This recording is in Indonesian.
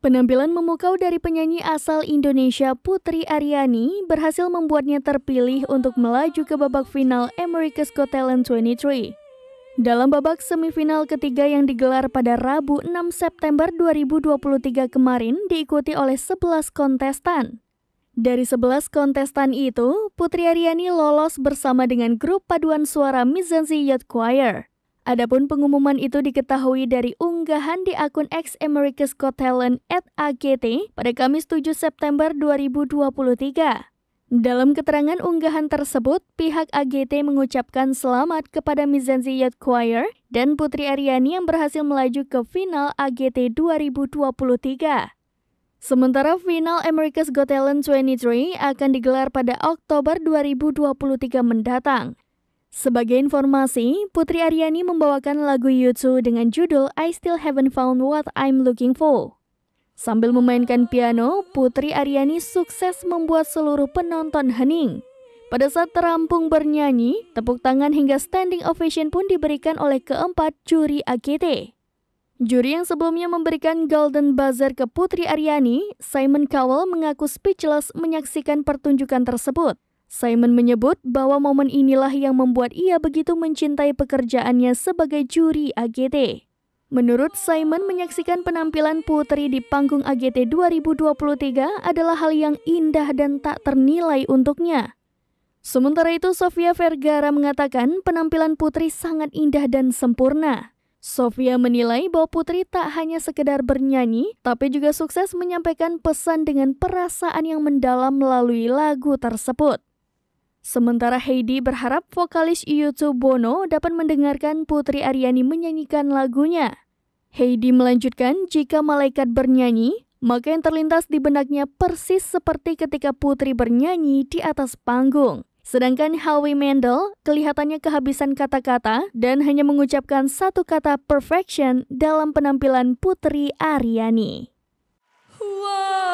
Penampilan memukau dari penyanyi asal Indonesia Putri Ariani berhasil membuatnya terpilih untuk melaju ke babak final America's Got Talent 23. Dalam babak semifinal ketiga yang digelar pada Rabu 6 September 2023 kemarin diikuti oleh 11 kontestan. Dari 11 kontestan itu, Putri Ariani lolos bersama dengan grup paduan suara Mizanzi Youth Choir. Adapun pengumuman itu diketahui dari unggahan di akun ex America's Got Talent at AGT pada Kamis 7 September 2023. Dalam keterangan unggahan tersebut, pihak AGT mengucapkan selamat kepada Mizanzi Youth Choir dan Putri Ariani yang berhasil melaju ke final AGT 2023. Sementara final America's Got Talent 23 akan digelar pada Oktober 2023 mendatang. Sebagai informasi, Putri Aryani membawakan lagu YouTube dengan judul I Still Haven't Found What I'm Looking For. Sambil memainkan piano, Putri Aryani sukses membuat seluruh penonton hening. Pada saat terampung bernyanyi, tepuk tangan hingga standing ovation pun diberikan oleh keempat juri AKT. Juri yang sebelumnya memberikan Golden Buzzer ke Putri Aryani, Simon Cowell mengaku speechless menyaksikan pertunjukan tersebut. Simon menyebut bahwa momen inilah yang membuat ia begitu mencintai pekerjaannya sebagai juri AGT. Menurut Simon, menyaksikan penampilan Putri di panggung AGT 2023 adalah hal yang indah dan tak ternilai untuknya. Sementara itu, Sofia Vergara mengatakan penampilan Putri sangat indah dan sempurna. Sofia menilai bahwa Putri tak hanya sekedar bernyanyi, tapi juga sukses menyampaikan pesan dengan perasaan yang mendalam melalui lagu tersebut. Sementara Heidi berharap vokalis YouTube Bono dapat mendengarkan Putri Ariani menyanyikan lagunya. Heidi melanjutkan, jika malaikat bernyanyi, maka yang terlintas di benaknya persis seperti ketika Putri bernyanyi di atas panggung. Sedangkan Howie Mandel kelihatannya kehabisan kata-kata dan hanya mengucapkan satu kata perfection dalam penampilan Putri Ariani. Wow.